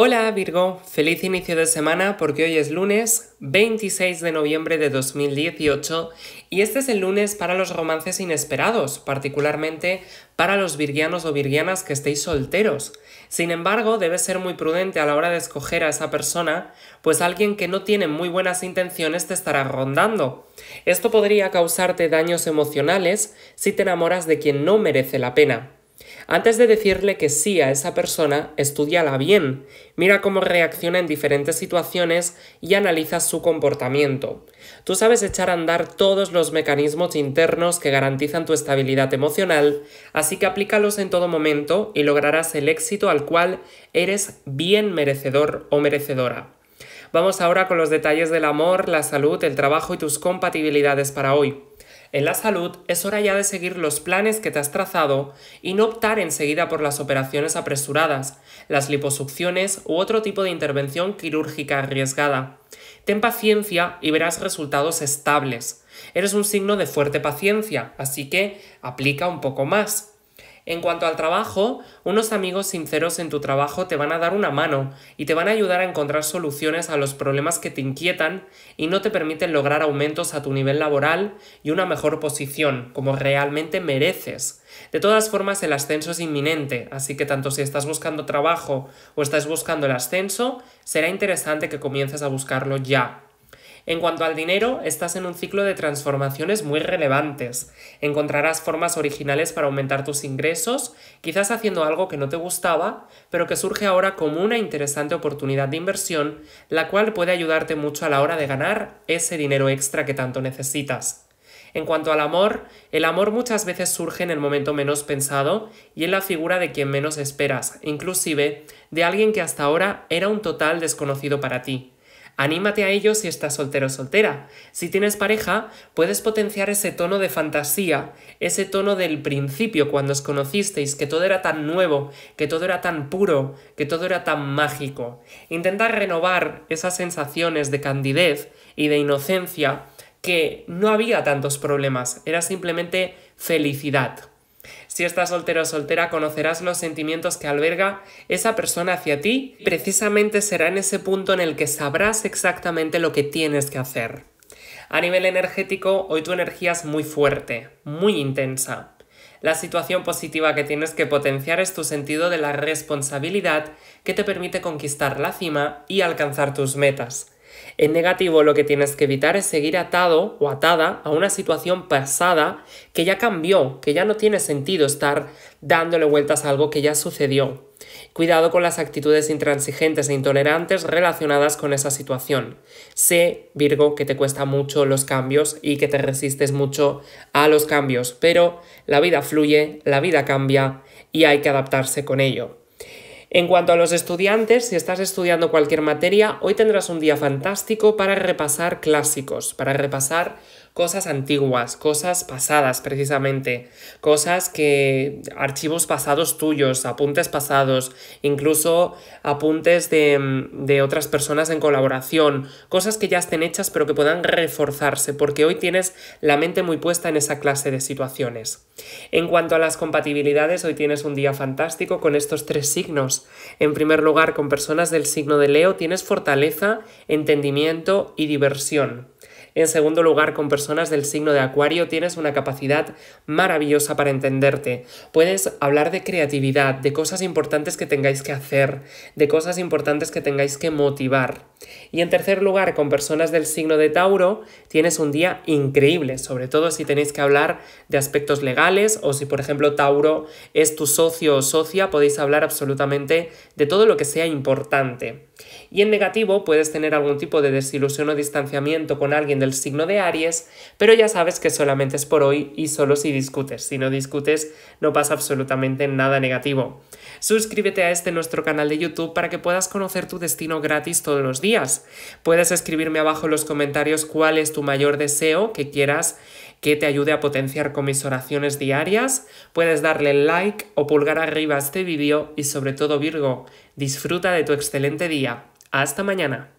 Hola Virgo, feliz inicio de semana porque hoy es lunes 26 de noviembre de 2018 y este es el lunes para los romances inesperados, particularmente para los virgianos o virgianas que estéis solteros. Sin embargo, debes ser muy prudente a la hora de escoger a esa persona, pues alguien que no tiene muy buenas intenciones te estará rondando. Esto podría causarte daños emocionales si te enamoras de quien no merece la pena. Antes de decirle que sí a esa persona, estudiala bien, mira cómo reacciona en diferentes situaciones y analiza su comportamiento. Tú sabes echar a andar todos los mecanismos internos que garantizan tu estabilidad emocional, así que aplícalos en todo momento y lograrás el éxito al cual eres bien merecedor o merecedora. Vamos ahora con los detalles del amor, la salud, el trabajo y tus compatibilidades para hoy. En la salud es hora ya de seguir los planes que te has trazado y no optar enseguida por las operaciones apresuradas, las liposucciones u otro tipo de intervención quirúrgica arriesgada. Ten paciencia y verás resultados estables. Eres un signo de fuerte paciencia, así que aplica un poco más. En cuanto al trabajo, unos amigos sinceros en tu trabajo te van a dar una mano y te van a ayudar a encontrar soluciones a los problemas que te inquietan y no te permiten lograr aumentos a tu nivel laboral y una mejor posición, como realmente mereces. De todas formas, el ascenso es inminente, así que tanto si estás buscando trabajo o estás buscando el ascenso, será interesante que comiences a buscarlo ya. En cuanto al dinero, estás en un ciclo de transformaciones muy relevantes. Encontrarás formas originales para aumentar tus ingresos, quizás haciendo algo que no te gustaba, pero que surge ahora como una interesante oportunidad de inversión, la cual puede ayudarte mucho a la hora de ganar ese dinero extra que tanto necesitas. En cuanto al amor, el amor muchas veces surge en el momento menos pensado y en la figura de quien menos esperas, inclusive de alguien que hasta ahora era un total desconocido para ti. Anímate a ello si estás soltero o soltera. Si tienes pareja, puedes potenciar ese tono de fantasía, ese tono del principio cuando os conocisteis, que todo era tan nuevo, que todo era tan puro, que todo era tan mágico. Intenta renovar esas sensaciones de candidez y de inocencia que no había tantos problemas, era simplemente felicidad. Si estás soltero o soltera, conocerás los sentimientos que alberga esa persona hacia ti. Precisamente será en ese punto en el que sabrás exactamente lo que tienes que hacer. A nivel energético, hoy tu energía es muy fuerte, muy intensa. La situación positiva que tienes que potenciar es tu sentido de la responsabilidad que te permite conquistar la cima y alcanzar tus metas. En negativo lo que tienes que evitar es seguir atado o atada a una situación pasada que ya cambió, que ya no tiene sentido estar dándole vueltas a algo que ya sucedió. Cuidado con las actitudes intransigentes e intolerantes relacionadas con esa situación. Sé, Virgo, que te cuesta mucho los cambios y que te resistes mucho a los cambios, pero la vida fluye, la vida cambia y hay que adaptarse con ello. En cuanto a los estudiantes, si estás estudiando cualquier materia, hoy tendrás un día fantástico para repasar clásicos, para repasar cosas antiguas, cosas pasadas precisamente, cosas que archivos pasados tuyos, apuntes pasados, incluso apuntes de, de otras personas en colaboración, cosas que ya estén hechas pero que puedan reforzarse porque hoy tienes la mente muy puesta en esa clase de situaciones. En cuanto a las compatibilidades, hoy tienes un día fantástico con estos tres signos. En primer lugar, con personas del signo de Leo tienes fortaleza, entendimiento y diversión. En segundo lugar, con personas del signo de Acuario tienes una capacidad maravillosa para entenderte. Puedes hablar de creatividad, de cosas importantes que tengáis que hacer, de cosas importantes que tengáis que motivar. Y en tercer lugar, con personas del signo de Tauro tienes un día increíble, sobre todo si tenéis que hablar de aspectos legales o si por ejemplo Tauro es tu socio o socia, podéis hablar absolutamente de todo lo que sea importante. Y en negativo puedes tener algún tipo de desilusión o distanciamiento con alguien del signo de Aries, pero ya sabes que solamente es por hoy y solo si discutes. Si no discutes no pasa absolutamente nada negativo. Suscríbete a este nuestro canal de YouTube para que puedas conocer tu destino gratis todos los días. Puedes escribirme abajo en los comentarios cuál es tu mayor deseo que quieras que te ayude a potenciar con mis oraciones diarias. Puedes darle like o pulgar arriba a este vídeo y sobre todo Virgo, disfruta de tu excelente día. Hasta mañana.